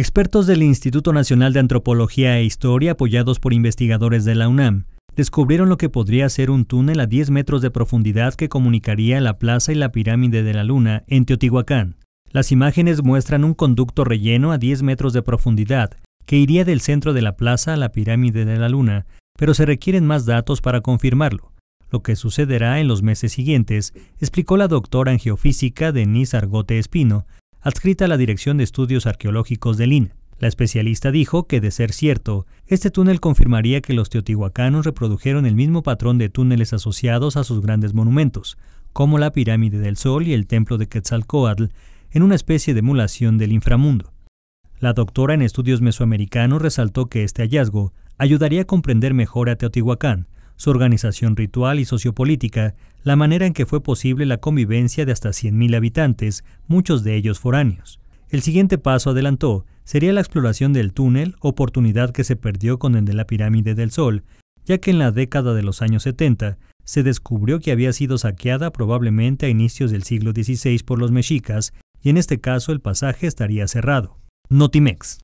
Expertos del Instituto Nacional de Antropología e Historia, apoyados por investigadores de la UNAM, descubrieron lo que podría ser un túnel a 10 metros de profundidad que comunicaría la plaza y la pirámide de la Luna en Teotihuacán. Las imágenes muestran un conducto relleno a 10 metros de profundidad que iría del centro de la plaza a la pirámide de la Luna, pero se requieren más datos para confirmarlo. Lo que sucederá en los meses siguientes, explicó la doctora en geofísica Denise Argote Espino, adscrita a la Dirección de Estudios Arqueológicos del INE. La especialista dijo que, de ser cierto, este túnel confirmaría que los teotihuacanos reprodujeron el mismo patrón de túneles asociados a sus grandes monumentos, como la Pirámide del Sol y el Templo de Quetzalcoatl, en una especie de emulación del inframundo. La doctora en estudios mesoamericanos resaltó que este hallazgo ayudaría a comprender mejor a Teotihuacán, su organización ritual y sociopolítica, la manera en que fue posible la convivencia de hasta 100.000 habitantes, muchos de ellos foráneos. El siguiente paso, adelantó, sería la exploración del túnel, oportunidad que se perdió con el de la pirámide del Sol, ya que en la década de los años 70 se descubrió que había sido saqueada probablemente a inicios del siglo XVI por los mexicas, y en este caso el pasaje estaría cerrado. Notimex.